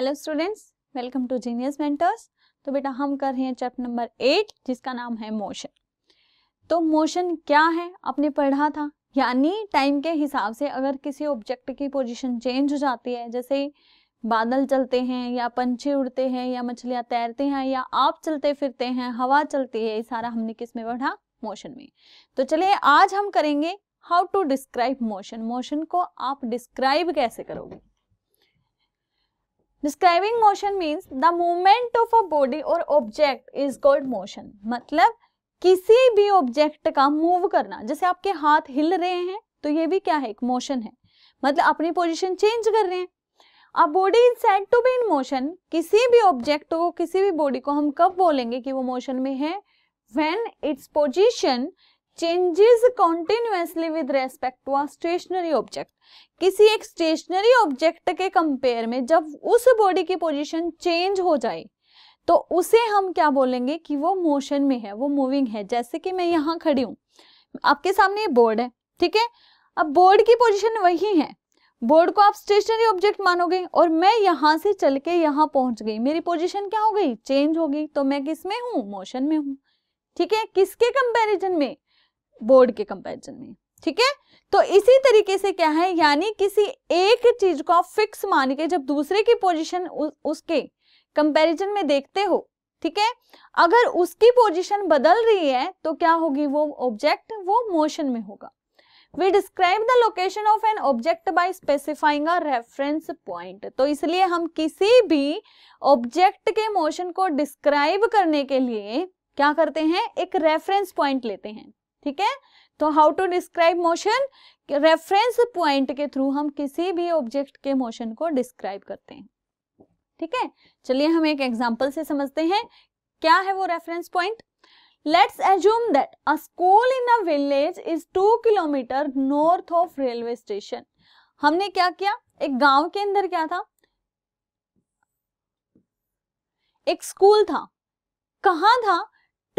Hello students welcome to Genius Mentors तो बेटा हम कर रहे हैं चैप्टर नंबर एट जिसका नाम है मोशन तो मोशन क्या है आपने पढ़ा था यानी टाइम के हिसाब से अगर किसी ऑब्जेक्ट की पोजीशन चेंज हो जाती है जैसे बादल चलते हैं या पंछी उड़ते हैं या मछलियां तैरते हैं या आप चलते फिरते हैं हवा चलती है ये सारा हमने किस में पढ़ा मोशन में तो चलिए आज हम करेंगे how to describe motion motion को आप डिस्क्राइब कैसे करोगे describing motion means the movement of a body or object is called motion मतलब किसी भी ऑब्जेक्ट का मूव करना जैसे आपके हाथ हिल रहे हैं तो ये भी क्या है एक मोशन है मतलब अपनी पोजिशन चेंज कर रहे हैं a body is said to be in motion किसी भी ऑब्जेक्ट को किसी भी बॉडी को हम कब बोलेंगे कि वो मोशन में है when its position changes continuously with respect to a stationary object किसी एक स्टेशनरी ऑब्जेक्ट के कंपेयर में जब उस बॉडी की पोजिशन चेंज हो जाए तो उसे हम क्या बोलेंगे कि वो मोशन में है वो मूविंग है जैसे कि मैं यहाँ खड़ी हूँ आपके सामने ये बोर्ड है ठीक है अब बोर्ड की पोजिशन वही है बोर्ड को आप स्टेशनरी ऑब्जेक्ट मानोगे और मैं यहाँ से चल के यहाँ पहुंच गई मेरी पोजिशन क्या हो गई चेंज हो गई तो मैं किस में हूँ मोशन में हूँ ठीक है किसके कंपेरिजन में बोर्ड के कंपेरिजन में ठीक है तो इसी तरीके से क्या है यानी किसी एक चीज को आप फिक्स मान के जब दूसरे की पोजिशन उसके कंपेरिजन में देखते हो ठीक है अगर उसकी पोजिशन बदल रही है तो क्या होगी वो ऑब्जेक्ट वो मोशन में होगा we describe the location of an object by specifying reference point तो इसलिए हम किसी भी ऑब्जेक्ट के मोशन को डिस्क्राइब करने के लिए क्या करते हैं एक रेफरेंस पॉइंट लेते हैं ठीक है तो how to describe motion reference point के थ्रू हम किसी भी ऑब्जेक्ट के मोशन को डिस्क्राइब करते हैं ठीक है चलिए हम एक एग्जाम्पल से समझते हैं क्या है वो reference point let's assume that a school in a village is two kilometre north of railway station हमने क्या किया एक गांव के अंदर क्या था एक स्कूल था कहा था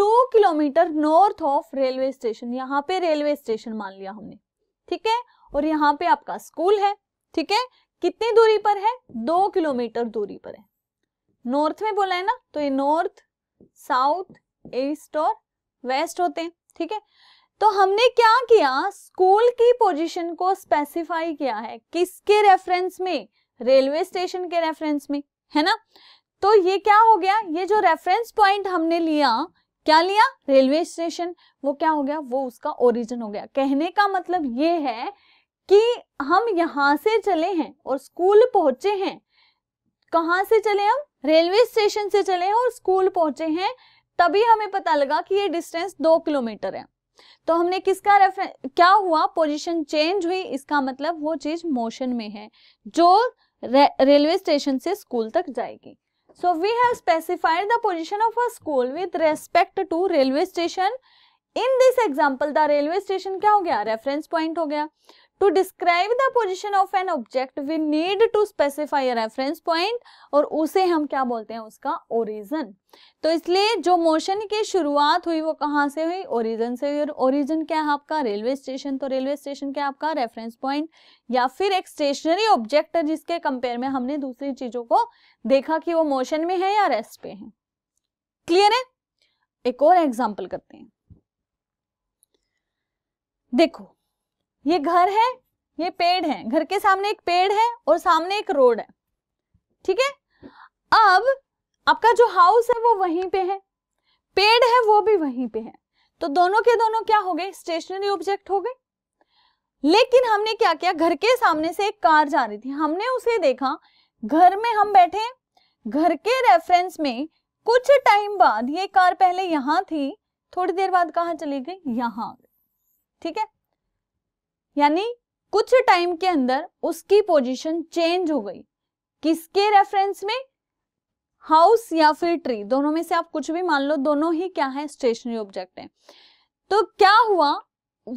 two kilometre north of railway station यहाँ पे रेलवे स्टेशन मान लिया हमने ठीक है और यहाँ पे आपका स्कूल है ठीक है कितनी दूरी पर है दो किलोमीटर दूरी पर है नॉर्थ में बोला है ना तो ये नॉर्थ साउथ ईस्ट और वेस्ट होते हैं ठीक है तो हमने क्या किया स्कूल की पोजीशन को स्पेसिफाई किया है किसके रेफरेंस में रेलवे स्टेशन के रेफरेंस में है ना तो ये क्या हो गया ये जो रेफरेंस पॉइंट हमने लिया क्या लिया रेलवे स्टेशन वो क्या हो गया वो उसका ओरिजिन हो गया कहने का मतलब ये है कि हम यहां से चले हैं और स्कूल पहुंचे हैं कहा से चले हम रेलवे स्टेशन से चले हैं और स्कूल पहुंचे हैं तभी हमें पता लगा कि ये डिस्टेंस दो किलोमीटर है तो हमने किसका रेफरेंस क्या हुआ पोजीशन चेंज हुई इसका मतलब वो चीज मोशन में है जो रे, रेलवे स्टेशन से स्कूल तक जाएगी So, we have specified the position of a school with respect to railway station. In this example, the railway station क्या हो Reference point हो to describe the position of an object we need to specify reference point और उसे हम क्या बोलते हैं उसका ओरिजन तो इसलिए जो मोशन की शुरुआत हुई वो कहाँ से हुई ओरिजन से हुई और ओरिजन क्या है आपका रेलवे स्टेशन तो रेलवे स्टेशन क्या आपका रेफरेंस पॉइंट या फिर एक स्टेशनरी ऑब्जेक्ट है जिसके कंपेयर में हमने दूसरी चीजों को देखा कि वो मोशन में है या रेस्ट पे है क्लियर है एक और एग्जाम्पल करते हैं देखो ये घर है ये पेड़ है घर के सामने एक पेड़ है और सामने एक रोड है ठीक है अब आपका जो हाउस है वो वहीं पे है पेड़ है वो भी वहीं पे है तो दोनों के दोनों क्या हो गए स्टेशनरी ऑब्जेक्ट हो गए लेकिन हमने क्या किया घर के सामने से एक कार जा रही थी हमने उसे देखा घर में हम बैठे घर के रेफरेंस में कुछ टाइम बाद ये कार पहले यहां थी थोड़ी देर बाद कहा चली गई यहां ठीक है यानी कुछ टाइम के अंदर उसकी पोजीशन चेंज हो गई किसके रेफरेंस में हाउस या फिर ट्री दोनों में से आप कुछ भी मान लो दोनों ही क्या है स्टेशनरी ऑब्जेक्ट है तो क्या हुआ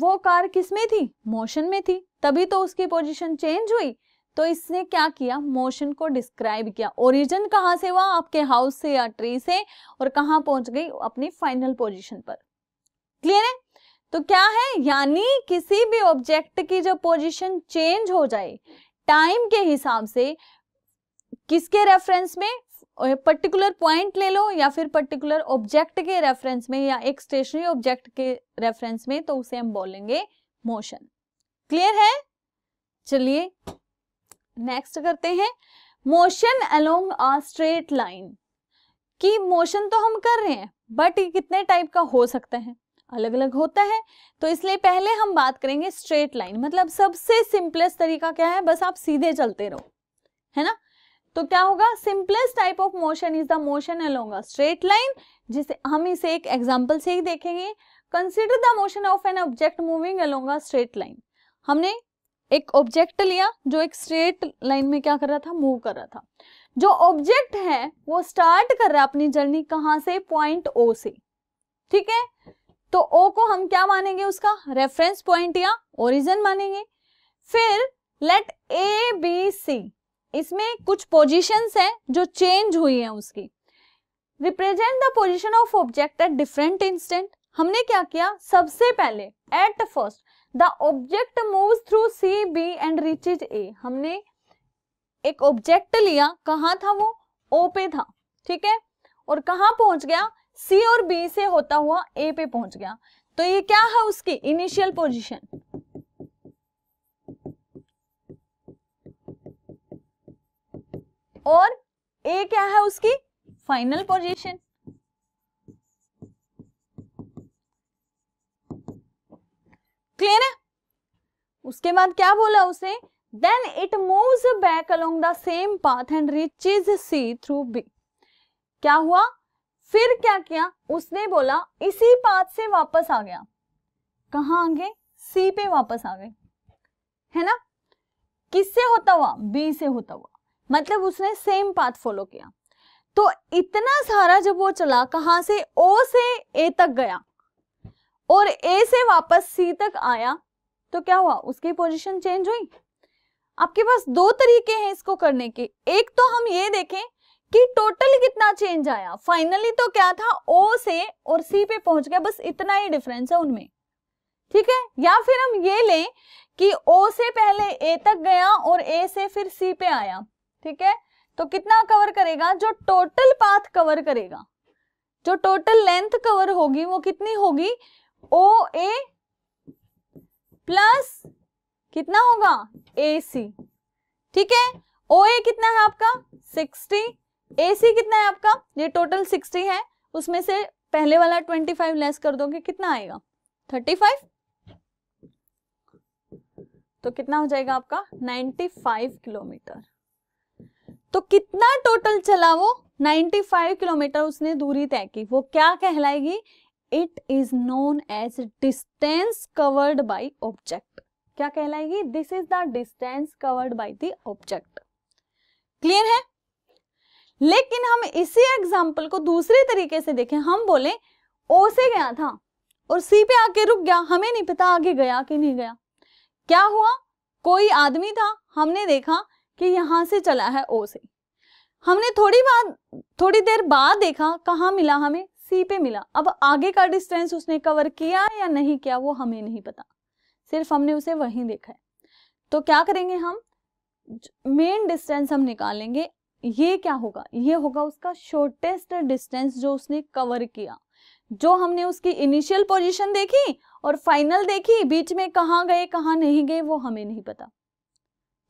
वो कार किस में थी मोशन में थी तभी तो उसकी पोजीशन चेंज हुई तो इसने क्या किया मोशन को डिस्क्राइब किया ओरिजिन कहां से हुआ आपके हाउस से या ट्री से और कहां पहुंच गई अपनी फाइनल पोजीशन पर क्लियर है तो क्या है यानी किसी भी ऑब्जेक्ट की जो पोजीशन चेंज हो जाए टाइम के हिसाब से किसके रेफरेंस में पर्टिकुलर पॉइंट ले लो या फिर पर्टिकुलर ऑब्जेक्ट के रेफरेंस में या एक स्टेशनरी ऑब्जेक्ट के रेफरेंस में तो उसे हम बोलेंगे मोशन क्लियर है चलिए नेक्स्ट करते हैं motion along a straight line की मोशन तो हम कर रहे हैं बट ये कितने टाइप का हो सकता है अलग अलग होता है तो इसलिए पहले हम बात करेंगे स्ट्रेट लाइन मतलब सबसे सिंपलेस्ट तरीका क्या है बस आप सीधे चलते रहो है ना तो क्या होगा simplest type of motion is the motion along straight line जिसे हम इसे एक एग्जाम्पल से ही देखेंगे consider the motion of an object moving along straight line हमने एक ऑब्जेक्ट लिया जो एक स्ट्रेट लाइन में क्या कर रहा था मूव कर रहा था जो ऑब्जेक्ट है वो स्टार्ट कर रहा है अपनी जर्नी कहां से पॉइंट ओ से ठीक है तो ओ को हम क्या मानेंगे उसका रेफरेंस पॉइंट या ओरिजिन मानेंगे फिर लेट ए बी सी इसमें कुछ पोजीशंस है जो चेंज हुई है उसकी represent the position of object at different instant हमने क्या किया सबसे पहले at first the object moves through C B and reaches A हमने एक ऑब्जेक्ट लिया कहा था वो ओ पे था ठीक है और कहा पहुंच गया सी और बी से होता हुआ ए पे पहुंच गया तो ये क्या है उसकी इनिशियल पोजीशन और ए क्या है उसकी फाइनल पोजीशन क्लियर है उसके बाद क्या बोला उसे then it moves back along the same path and reaches C through B क्या हुआ फिर क्या किया उसने बोला इसी पाथ से वापस आ गया कहा आगे सी पे वापस आ गए है ना किससे होता हुआ बी से होता हुआ मतलब उसने सेम पाथ फॉलो किया तो इतना सारा जब वो चला कहा से ओ से ए तक गया और ए से वापस सी तक आया तो क्या हुआ उसकी पोजीशन चेंज हुई आपके पास दो तरीके हैं इसको करने के एक तो हम ये देखें कि टोटल कितना चेंज आया फाइनली तो क्या था ओ से और सी पे पहुंच गया बस इतना ही डिफरेंस है उनमें ठीक है या फिर हम ये लें कि ओ से पहले ए तक गया और ए से फिर सी पे आया ठीक है तो कितना कवर करेगा जो टोटल पाथ कवर करेगा जो टोटल लेंथ कवर होगी वो कितनी होगी ओ ए प्लस कितना होगा ए सी ठीक है ओ ए कितना है आपका सिक्सटी ए सी कितना है आपका ये टोटल सिक्सटी है उसमें से पहले वाला ट्वेंटी फाइव लेस कर दोगे कितना आएगा थर्टी फाइव तो कितना हो जाएगा आपका नाइन्टी फाइव किलोमीटर तो कितना टोटल चला वो 95 किलोमीटर उसने दूरी तय की वो क्या कहलाएगी it is known as distance covered by object क्या कहलाएगी this is the distance covered by the object clear है लेकिन हम इसी एग्जाम्पल को दूसरे तरीके से देखें हम बोले ओ से गया था और सी पे आके रुक गया हमें नहीं पता आगे गया कि नहीं गया क्या हुआ कोई आदमी था हमने देखा कि यहां से चला है ओ से हमने थोड़ी बाद थोड़ी देर बाद देखा कहा मिला हमें सी पे मिला अब आगे का डिस्टेंस उसने कवर किया या नहीं किया वो हमें नहीं पता सिर्फ हमने उसे वहीं देखा है तो क्या करेंगे हम मेन डिस्टेंस हम निकालेंगे ये क्या होगा ये होगा उसका शॉर्टेस्ट डिस्टेंस जो उसने कवर किया जो हमने उसकी इनिशियल पोजीशन देखी और फाइनल देखी बीच में कहा गए कहा नहीं गए वो हमें नहीं पता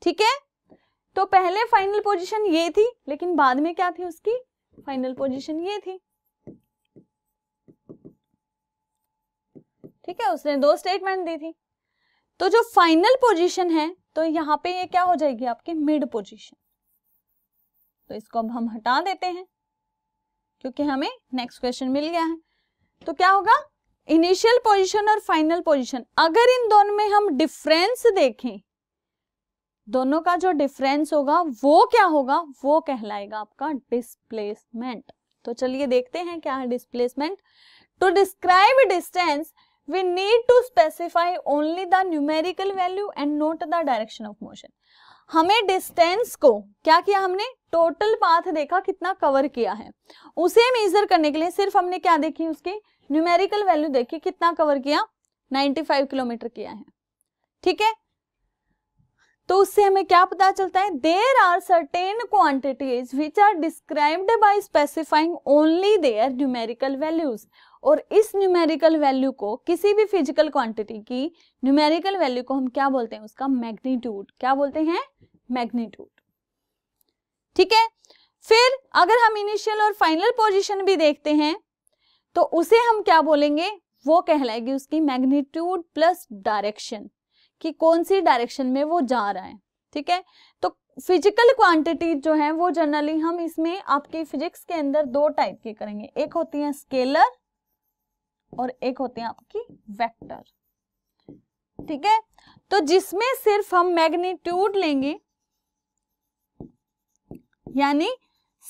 ठीक है तो पहले फाइनल पोजीशन ये थी लेकिन बाद में क्या थी उसकी फाइनल पोजीशन ये थी ठीक है उसने दो स्टेटमेंट दी थी तो जो फाइनल पोजीशन है तो यहां पे ये क्या हो जाएगी आपकी मिड पोजीशन तो इसको अब हम हटा देते हैं क्योंकि हमें नेक्स्ट क्वेश्चन मिल गया है तो क्या होगा इनिशियल पोजीशन और फाइनल पोजीशन अगर इन दोनों में हम डिफरेंस देखें दोनों का जो डिफरेंस होगा वो क्या होगा वो कहलाएगा आपका डिस्प्लेसमेंट तो चलिए देखते हैं क्या है displacement to describe distance we need to specify only the numerical value and not the direction of motion हमें डिस्टेंस को क्या किया हमने टोटल पाथ देखा कितना कवर किया है उसे मेजर करने के लिए सिर्फ हमने क्या देखी उसकी न्यूमेरिकल वैल्यू देखी कितना कवर किया 95 किलोमीटर किया है ठीक है तो उससे हमें क्या पता चलता है there are certain quantities which are described by specifying only their numerical values और इस न्यूमेरिकल वैल्यू को किसी भी फिजिकल क्वांटिटी की न्यूमेरिकल वैल्यू को हम क्या बोलते हैं उसका मैग्नीट्यूड क्या बोलते हैं मैग्नीट्यूड ठीक है फिर अगर हम इनिशियल और फाइनल पोजिशन भी देखते हैं तो उसे हम क्या बोलेंगे वो कहलाएगी उसकी मैग्नीट्यूड प्लस डायरेक्शन कि कौन सी डायरेक्शन में वो जा रहा है ठीक है तो फिजिकल क्वांटिटी जो है वो जनरली हम इसमें आपकी फिजिक्स के अंदर दो टाइप की करेंगे एक होती है स्केलर और एक होते हैं आपकी वेक्टर ठीक है तो जिसमें सिर्फ हम मैग्नीट्यूड लेंगे यानी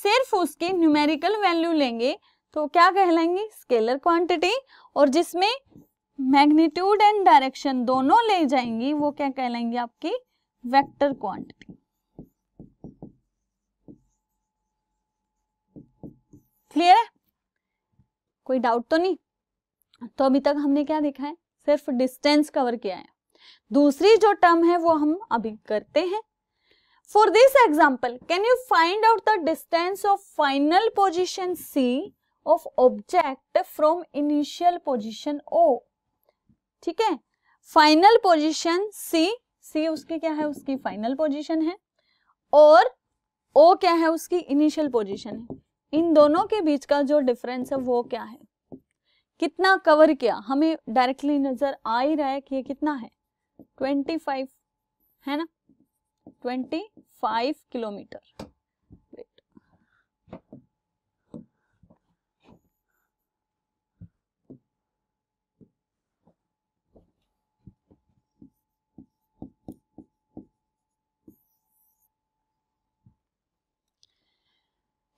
सिर्फ उसके न्यूमेरिकल वैल्यू लेंगे तो क्या कहलाएंगे स्केलर क्वांटिटी और जिसमें मैग्नीट्यूड एंड डायरेक्शन दोनों ले जाएंगी वो क्या कहलाएंगे आपकी वेक्टर क्वांटिटी क्लियर है कोई डाउट तो नहीं तो अभी तक हमने क्या देखा है सिर्फ डिस्टेंस कवर किया है दूसरी जो टर्म है वो हम अभी करते हैं for this example can you find out the distance of final position C of object from initial position O ठीक है फाइनल पोजिशन सी सी उसकी क्या है उसकी फाइनल पोजिशन है और ओ क्या है उसकी इनिशियल पोजिशन है इन दोनों के बीच का जो डिफरेंस है वो क्या है कितना कवर किया हमें डायरेक्टली नजर आ ही रहा है कि ये कितना है 25 है ना 25 किलोमीटर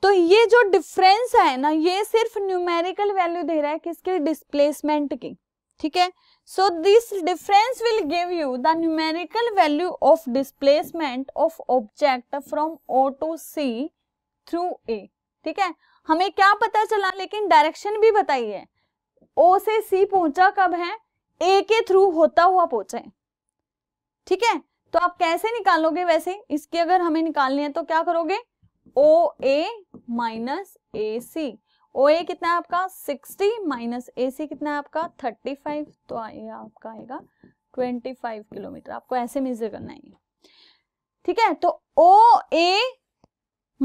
तो ये जो डिफरेंस है ना ये सिर्फ न्यूमेरिकल वैल्यू दे रहा है किसके डिस्प्लेसमेंट की ठीक है so this difference will give you the numerical value of displacement of object from O to C through A ठीक है हमें क्या पता चला लेकिन डायरेक्शन भी बताइए ओ से सी पहुंचा कब है ए के थ्रू होता हुआ पहुंचे है ठीक है तो आप कैसे निकालोगे वैसे इसकी अगर हमें निकालनी है तो क्या करोगे ओ ए माइनस ए सी ओ ए कितना है आपका 60 माइनस ए सी कितना है आपका 35 तो ये आपका आएगा 25 किलोमीटर आपको ऐसे मेजर करना है ठीक है तो ओ ए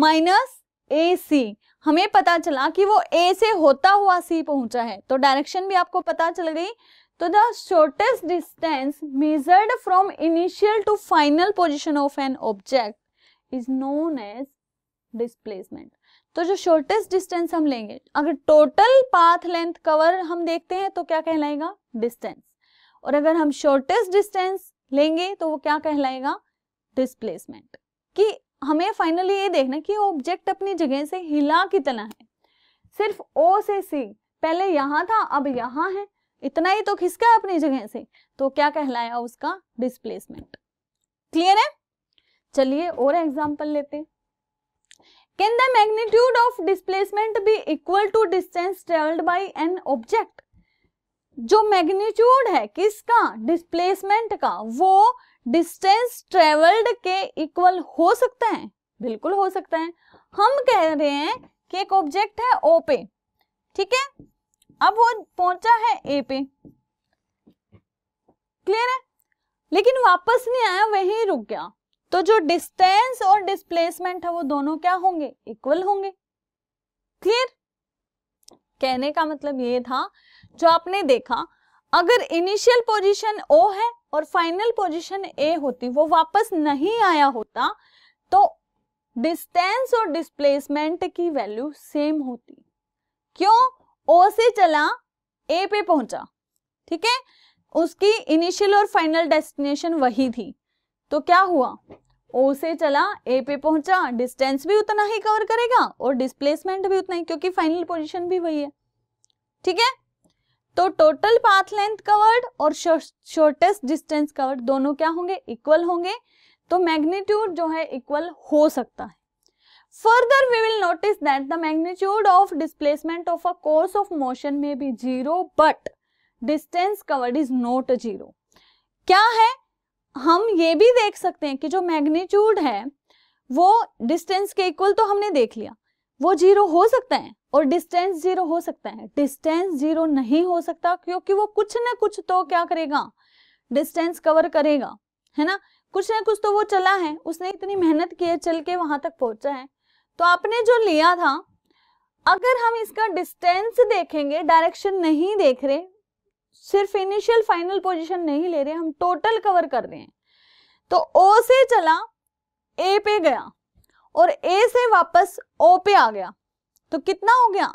माइनस ए सी हमें पता चला कि वो ए से होता हुआ सी पहुंचा है तो डायरेक्शन भी आपको पता चल गई तो the shortest distance measured from initial to final position of an object is known as displacement तो जो शॉर्टेस्ट डिस्टेंस हम लेंगे अगर टोटल पाथ लेंथ कवर हम देखते हैं तो क्या कहलाएगा डिस्टेंस और अगर हम शॉर्टेस्ट डिस्टेंस लेंगे तो वो क्या कहलाएगा डिस्प्लेसमेंट कि हमें फाइनली ये देखना कि ऑब्जेक्ट अपनी जगह से हिला कितना है सिर्फ ओ से सी पहले यहां था अब यहां है इतना ही तो खिसका है अपनी जगह से तो क्या कहलाया उसका डिस्प्लेसमेंट क्लियर है चलिए और एग्जाम्पल लेते हैं can the magnitude of displacement be equal to distance travelled by an object जो मैग्नीट्यूड है किसका डिस्प्लेसमेंट का वो डिस्टेंस ट्रेवल्ड के इक्वल हो सकता है बिल्कुल हो सकता है हम कह रहे हैं कि एक ऑब्जेक्ट है ओ पे ठीक है अब वो पहुंचा है ए पे क्लियर है लेकिन वापस नहीं आया वहीं रुक गया तो जो डिस्टेंस और डिस्प्लेसमेंट है वो दोनों क्या होंगे इक्वल होंगे क्लियर कहने का मतलब ये था जो आपने देखा अगर इनिशियल पोजीशन ओ है और फाइनल पोजीशन ए होती वो वापस नहीं आया होता तो डिस्टेंस और डिस्प्लेसमेंट की वैल्यू सेम होती क्यों ओ से चला ए पे पहुंचा ठीक है उसकी इनिशियल और फाइनल डेस्टिनेशन वही थी तो क्या हुआ ओ से चला ए पे पहुंचा डिस्टेंस भी उतना ही कवर करेगा और डिस्प्लेसमेंट भी उतना ही क्योंकि फाइनल पोजीशन भी वही है ठीक है तो टोटल पाथ लेंथ कवर्ड और शॉर्टेस्ट डिस्टेंस कवर्ड दोनों क्या होंगे इक्वल होंगे तो मैग्नीट्यूड जो है इक्वल हो सकता है further we will notice that the magnitude of displacement of a course of motion में भी zero but distance covered is not zero क्या है हम ये भी देख सकते हैं कि जो मैग्नीट्यूड है वो डिस्टेंस के इक्वल तो हमने देख लिया वो जीरो हो सकता है और डिस्टेंस जीरो हो सकता है डिस्टेंस जीरो नहीं हो सकता क्योंकि वो कुछ ना कुछ तो क्या करेगा डिस्टेंस कवर करेगा है ना कुछ ना कुछ तो वो चला है उसने इतनी मेहनत की है चल के वहां तक पहुंचा है तो आपने जो लिया था अगर हम इसका डिस्टेंस देखेंगे डायरेक्शन नहीं देख रहे सिर्फ इनिशियल फाइनल पोजीशन नहीं ले रहे हम टोटल कवर कर रहे हैं तो ओ से चला ए पे गया और ए से वापस ओ पे आ गया तो कितना हो गया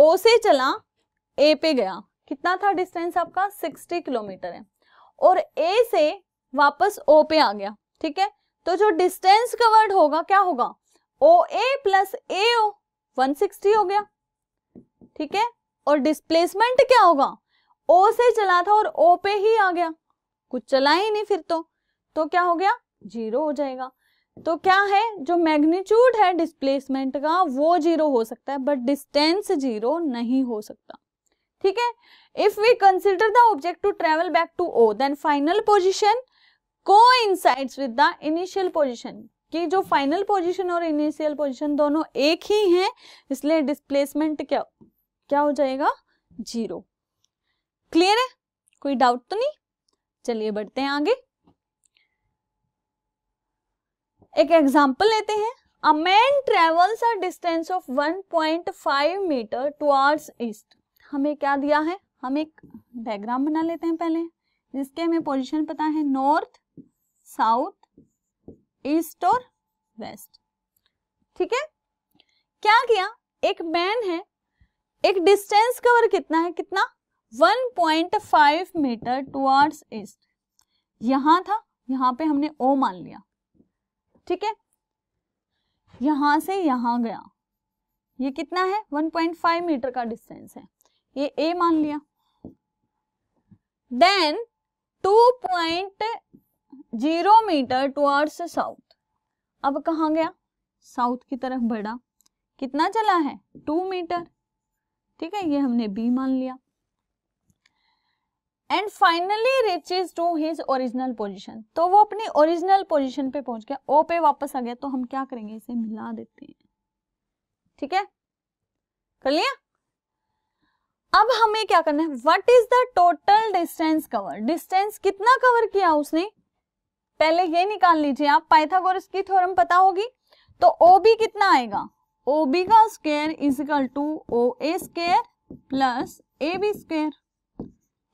ओ से चला ए पे गया कितना था डिस्टेंस आपका 60 किलोमीटर है और ए से वापस ओ पे आ गया ठीक है तो जो डिस्टेंस कवर्ड होगा क्या होगा ओ A plus A O one हो गया ठीक है और डिस्प्लेसमेंट क्या होगा ओ से चला था और ओ पे ही आ गया कुछ चला ही नहीं फिर तो तो क्या हो गया जीरो हो जाएगा तो क्या है जो मैग्नीट्यूड है डिस्प्लेसमेंट का वो जीरो हो सकता है बट डिस्टेंस जीरो नहीं हो सकता ठीक है if we consider the object to travel back to O then final position को coincides with the initial position कि जो फाइनल पोजीशन और इनिशियल पोजीशन दोनों एक ही हैं इसलिए डिस्प्लेसमेंट क्या क्या हो जाएगा जीरो क्लियर है कोई डाउट तो नहीं चलिए बढ़ते हैं आगे एक एग्जाम्पल लेते हैं a man travels a distance of 1.5 metre towards east हमें क्या दिया है हम एक डायग्राम बना लेते हैं पहले जिसके हमें पोजीशन पता है नॉर्थ साउथ ईस्ट और वेस्ट ठीक है क्या किया एक मैन है एक डिस्टेंस कवर कितना है कितना 1.5 मीटर टुवर्ड्स ईस्ट यहां था यहां पे हमने ओ मान लिया ठीक है यहां से यहां गया ये कितना है 1.5 मीटर का डिस्टेंस है ये ए मान लिया देन 2.0 मीटर टुवर्ड्स साउथ अब कहा गया साउथ की तरफ बढ़ा कितना चला है 2 मीटर ठीक है ये हमने बी मान लिया and finally reaches to his original position तो वो अपनी ओरिजिनल पोजिशन पे पहुंच गया ओ पे वापस आ गया तो हम क्या करेंगे इसे मिला देते हैं ठीक है कर लिया अब हमें क्या करना है what is the total distance cover distance कितना कवर किया उसने पहले ये निकाल लीजिए आप पाइथागोरस की थ्योरम पता होगी तो ओ भी कितना आएगा ओ बी का square is equal to O A square plus A B square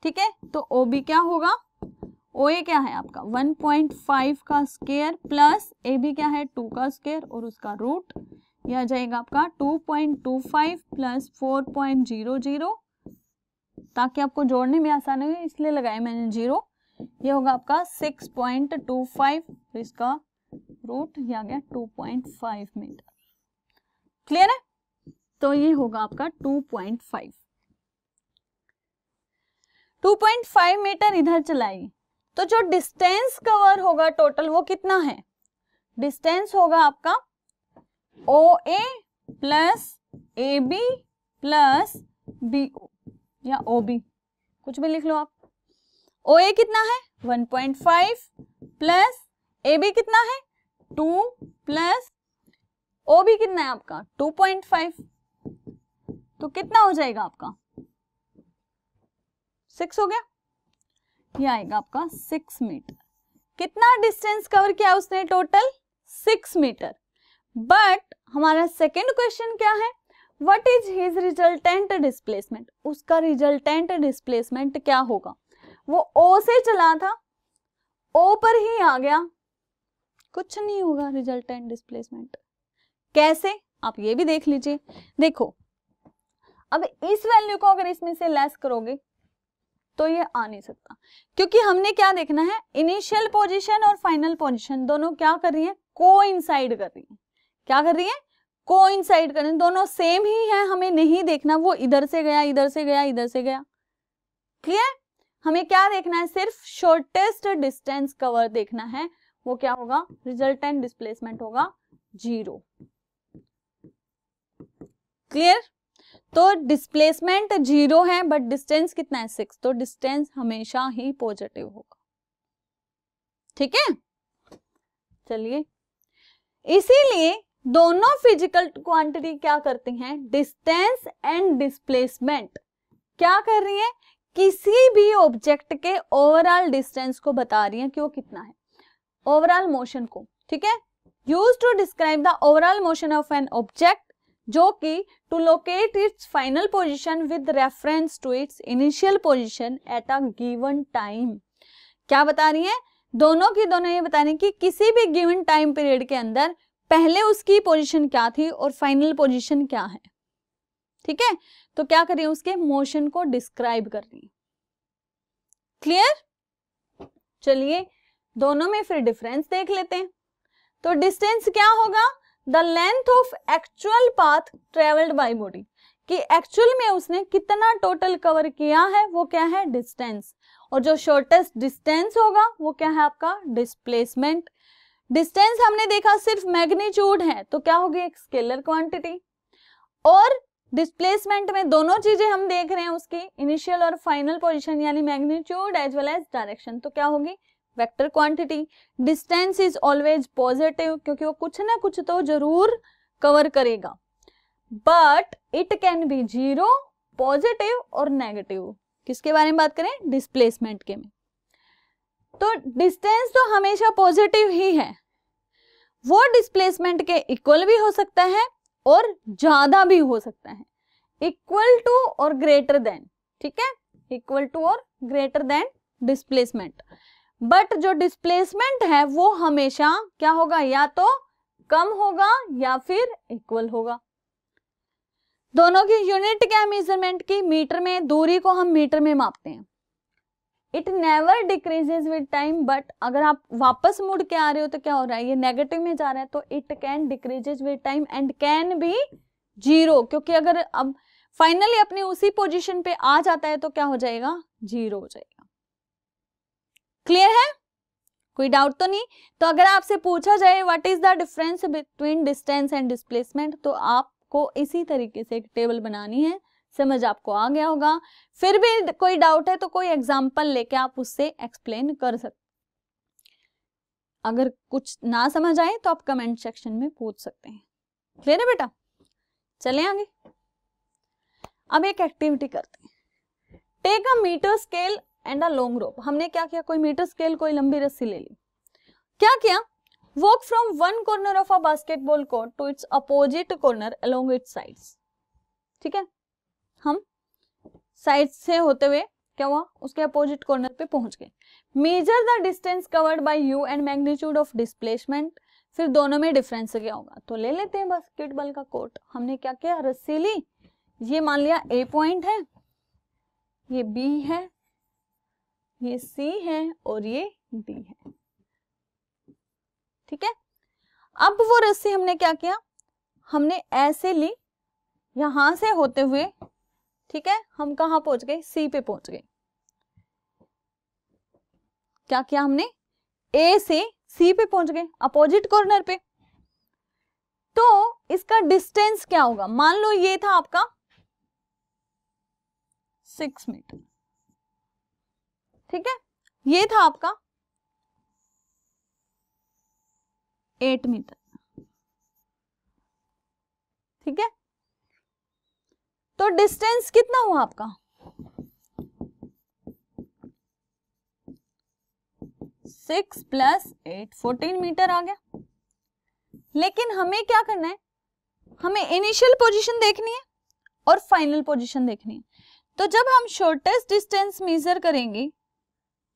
ठीक है तो ओ बी क्या होगा ओ ए क्या है आपका 1.5 का स्क्वेयर प्लस ए बी क्या है 2 का स्क्वेयर और उसका रूट यह जाएगा आपका 2.25 प्लस 4.00 ताकि आपको जोड़ने में आसान हो इसलिए लगाया मैंने जीरो ये होगा आपका 6.25 इसका रूट यह आ गया 2.5 मीटर क्लियर है तो ये होगा आपका 2.5 2.5 मीटर इधर चलाइए तो जो डिस्टेंस कवर होगा टोटल वो कितना है डिस्टेंस होगा आपका O A plus A B plus B O या ओ बी कुछ भी लिख लो आप ओ ए कितना है 1.5 प्लस ए बी कितना है 2 प्लस ओ भी कितना है आपका 2.5 तो कितना हो जाएगा आपका सिक्स हो गया ये आएगा आपका सिक्स मीटर कितना डिस्टेंस कवर किया उसने टोटल सिक्स मीटर बट हमारा सेकेंड क्वेश्चन क्या है what is his resultant displacement उसका रिजल्टेंट डिस्प्लेसमेंट क्या होगा वो ओ से चला था ओ पर ही आ गया कुछ नहीं होगा रिजल्टेंट डिस्प्लेसमेंट कैसे आप ये भी देख लीजिए देखो अब इस वैल्यू को अगर इसमें से लेस करोगे तो ये आ नहीं सकता क्योंकि हमने क्या देखना है इनिशियल पोजीशन और फाइनल पोजीशन दोनों क्या कर रही है को कर रही है क्या कर रही है को इंसाइड करें दोनों सेम ही है हमें नहीं देखना वो इधर से गया इधर से गया इधर से गया क्लियर हमें क्या देखना है सिर्फ शॉर्टेस्ट डिस्टेंस कवर देखना है वो क्या होगा रिजल्टेंट डिस्प्लेसमेंट होगा जीरो क्लियर तो डिस्प्लेसमेंट जीरो है बट डिस्टेंस कितना है सिक्स तो डिस्टेंस हमेशा ही पॉजिटिव होगा ठीक है चलिए इसीलिए दोनों फिजिकल क्वांटिटी क्या करती हैं डिस्टेंस एंड डिस्प्लेसमेंट क्या कर रही है किसी भी ऑब्जेक्ट के ओवरऑल डिस्टेंस को बता रही है कि वो कितना है ओवरऑल मोशन को ठीक है use to describe the overall motion of an object जो कि to locate its final position with reference to its initial position at a given time क्या बता रही है दोनों की दोनों ये बता रही कि किसी भी गिवन टाइम पीरियड के अंदर पहले उसकी पोजिशन क्या थी और फाइनल पोजिशन क्या है ठीक है तो क्या कर रही है उसके मोशन को डिस्क्राइब कर रही है क्लियर चलिए दोनों में फिर डिफरेंस देख लेते हैं तो डिस्टेंस क्या होगा the length of actual path travelled by body कि एक्चुअल में उसने कितना टोटल कवर किया है वो क्या है डिस्टेंस और जो शॉर्टेस्ट डिस्टेंस होगा वो क्या है आपका डिस्प्लेसमेंट डिस्टेंस हमने देखा सिर्फ मैग्नीट्यूड है तो क्या होगी एक स्केलर क्वांटिटी और डिस्प्लेसमेंट में दोनों चीजें हम देख रहे हैं उसकी इनिशियल और फाइनल पोजिशन यानी magnitude as well as direction तो क्या होगी vector quantity distance is always positive क्योंकि वो कुछ ना कुछ तो जरूर कवर करेगा but it can be zero positive और नेगेटिव किसके बारे में बात करें डिस्प्लेसमेंट के में तो डिस्टेंस तो हमेशा पॉजिटिव ही है वो डिस्प्लेसमेंट के इक्वल भी हो सकता है और ज्यादा भी हो सकता है इक्वल टू और ग्रेटर देन ठीक है इक्वल टू और ग्रेटर देन डिस्प्लेसमेंट बट जो डिस्प्लेसमेंट है वो हमेशा क्या होगा या तो कम होगा या फिर इक्वल होगा दोनों की यूनिट क्या मेजरमेंट की मीटर में दूरी को हम मीटर में मापते हैं it never decreases with time but अगर आप वापस मुड़ के आ रहे हो तो क्या हो रहा है ये नेगेटिव में जा रहा है तो it can decreases with time and can be zero क्योंकि अगर अब फाइनली अपने उसी पोजीशन पे आ जाता है तो क्या हो जाएगा जीरो हो जाएगा क्लियर है कोई डाउट तो नहीं तो अगर आपसे पूछा जाए what is the difference between distance and displacement तो आपको इसी तरीके से एक टेबल बनानी है समझ आपको आ गया होगा फिर भी कोई डाउट है तो कोई एग्जाम्पल लेके आप उससे एक्सप्लेन कर सकते अगर कुछ ना समझ आए तो आप कमेंट सेक्शन में पूछ सकते हैं क्लियर है बेटा चले आगे अब एक एक्टिविटी करते हैं take a metre scale and a long rope हमने क्या किया कोई मीटर स्केल कोई लंबी रस्सी ले ली क्या किया walk from one corner of a basketball court to its opposite corner along its sides ठीक है हम साइड से होते हुए क्या हुआ उसके अपोजिट कॉर्नर पे पहुंच गए measure the distance covered by you and magnitude of displacement फिर दोनों में डिफरेंस क्या होगा तो ले लेते हैं बास्केटबॉल का कोर्ट हमने क्या किया रस्सी ली ये मान लिया ए पॉइंट है ये बी है ये सी है और ये डी है ठीक है अब वो रस्सी हमने क्या किया हमने ऐसे ली यहां से होते हुए ठीक है हम कहा पहुंच गए सी पे पहुंच गए क्या किया हमने ए से सी पे पहुंच गए अपोजिट कॉर्नर पे तो इसका डिस्टेंस क्या होगा मान लो ये था आपका सिक्स मीटर ठीक है ये था आपका एट मीटर ठीक है तो डिस्टेंस कितना हुआ आपका six plus eight fourteen metre आ गया लेकिन हमें क्या करना है हमें इनिशियल पोजीशन देखनी है और फाइनल पोजीशन देखनी है तो जब हम शॉर्टेस्ट डिस्टेंस मेजर करेंगे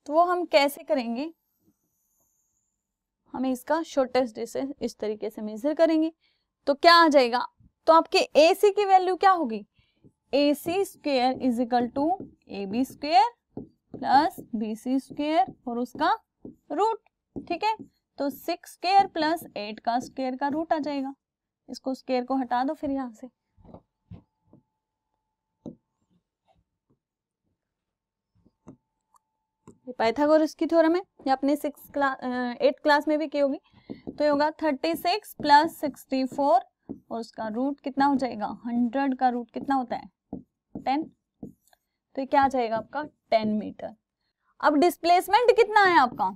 तो वो हम कैसे करेंगे हमें इसका शॉर्टेस्ट डिस्टेंस इस तरीके से मेजर करेंगे तो क्या आ जाएगा तो आपके ए सी की वैल्यू क्या होगी A C square is equal to A B square plus B C square और उसका रूट ठीक है तो सिक्स स्क्वेयर प्लस एट का स्क्वेयर का रूट आ जाएगा इसको स्क्वेयर को हटा दो फिर यहां से पाइथागोरस की थ्योरम है या अपने सिक्स क्लास एट क्लास में भी की होगी तो ये होगा thirty six plus sixty four और उसका रूट कितना हो जाएगा हंड्रेड का रूट कितना होता है टेन तो ये क्या जाएगा आपका टेन मीटर अब डिस्प्लेसमेंट कितना है आपका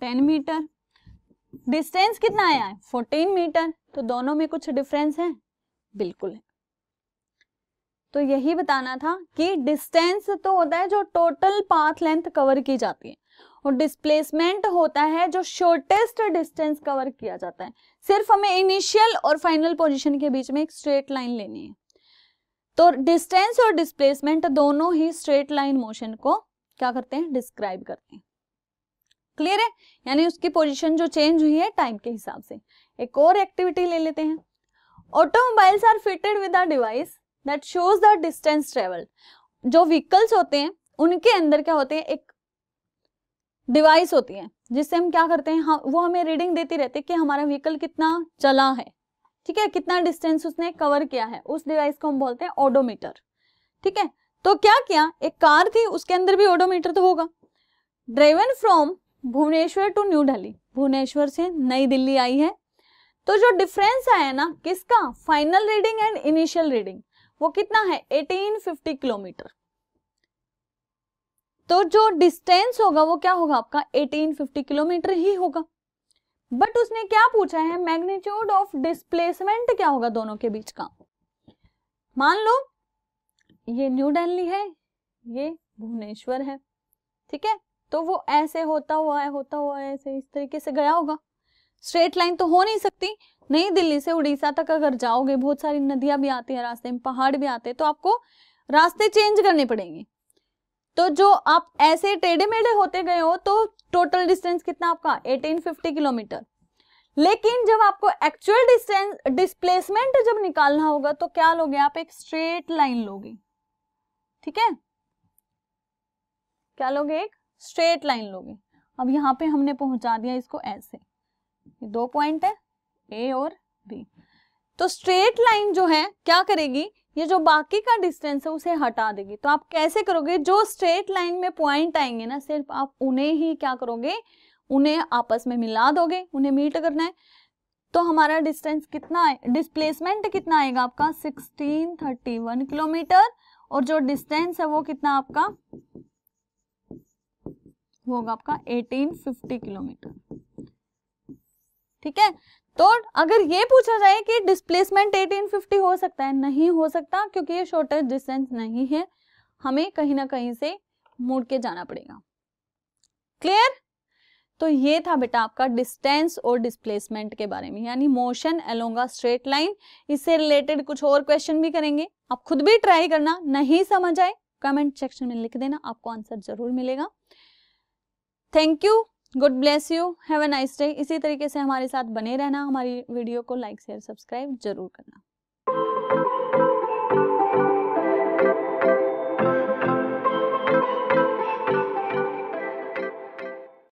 टेन मीटर डिस्टेंस कितना आया है फोर्टीन मीटर तो दोनों में कुछ डिफरेंस है बिल्कुल है तो यही बताना था कि डिस्टेंस तो होता है जो टोटल पाथ लेंथ कवर की जाती है और डिस्प्लेसमेंट होता है जो शॉर्टेस्ट डिस्टेंस कवर किया जाता है सिर्फ हमें इनिशियल और फाइनल पोजिशन के बीच में एक स्ट्रेट लाइन लेनी है तो डिस्टेंस और डिस्प्लेसमेंट दोनों ही स्ट्रेट लाइन मोशन को क्या करते हैं डिस्क्राइब करते हैं क्लियर है यानी उसकी पोजीशन जो चेंज हुई है टाइम के हिसाब से एक और एक्टिविटी ले लेते हैं automobiles are fitted with a device that shows the distance travel जो व्हीकल्स होते हैं उनके अंदर क्या होते हैं एक डिवाइस होती है जिससे हम क्या करते हैं हाँ, वो हमें रीडिंग देती रहती है कि हमारा व्हीकल कितना चला है ठीक है कितना डिस्टेंस उसने कवर किया है उस डिवाइस को हम बोलते हैं ऑडोमीटर ठीक है तो क्या किया एक कार थी उसके अंदर भी ऑडोमीटर तो होगा driven from Bhubaneswar to new Delhi Bhubaneswar से नई दिल्ली आई है तो जो डिफरेंस आया ना किसका final reading and initial reading वो कितना है 1850 किलोमीटर तो जो डिस्टेंस होगा वो क्या होगा आपका 1850 किलोमीटर ही होगा बट उसने क्या पूछा है मैग्नीट्यूड ऑफ डिस्प्लेसमेंट क्या होगा दोनों के बीच का मान लो ये न्यू दिल्ली है ये भुवनेश्वर है ठीक है तो वो ऐसे होता हुआ है होता हुआ है ऐसे इस तरीके से गया होगा स्ट्रेट लाइन तो हो नहीं सकती नई दिल्ली से उड़ीसा तक अगर जाओगे बहुत सारी नदियां भी आती हैं रास्ते में पहाड़ भी आते हैं तो आपको रास्ते चेंज करने पड़ेंगे तो जो आप ऐसे टेढ़े मेढ़े होते गए हो तो टोटल डिस्टेंस कितना आपका 1850 किलोमीटर लेकिन जब आपको एक्चुअल डिस्टेंस डिस्प्लेसमेंट जब निकालना होगा तो क्या लोगे आप एक स्ट्रेट लाइन लोगे ठीक है क्या लोगे एक स्ट्रेट लाइन लोगे अब यहाँ पे हमने पहुंचा दिया इसको ऐसे दो पॉइंट है ए और बी तो स्ट्रेट लाइन जो है क्या करेगी ये जो बाकी का डिस्टेंस है उसे हटा देगी तो आप कैसे करोगे जो स्ट्रेट लाइन में पॉइंट आएंगे ना सिर्फ आप उन्हें ही क्या करोगे उन्हें आपस में मिला दोगे उन्हें मीट करना है तो हमारा डिस्टेंस कितना है डिस्प्लेसमेंट कितना आएगा आपका 1631 किलोमीटर और जो डिस्टेंस है वो कितना आपका वो होगा आपका 1850 किलोमीटर ठीक है तो अगर ये पूछा जाए कि डिस्प्लेसमेंट 1850 हो सकता है नहीं हो सकता क्योंकि ये शॉर्टेज डिस्टेंस नहीं है हमें कहीं ना कहीं से मुड़ के जाना पड़ेगा क्लियर तो ये था बेटा आपका डिस्टेंस और डिस्प्लेसमेंट के बारे में यानी मोशन एलोंगा स्ट्रेट लाइन इससे रिलेटेड कुछ और क्वेश्चन भी करेंगे आप खुद भी ट्राई करना नहीं समझ आए कमेंट सेक्शन में लिख देना आपको आंसर जरूर मिलेगा thank you god bless you have a nice day इसी तरीके से हमारे साथ बने रहना हमारी वीडियो को लाइक शेयर सब्सक्राइब जरूर करना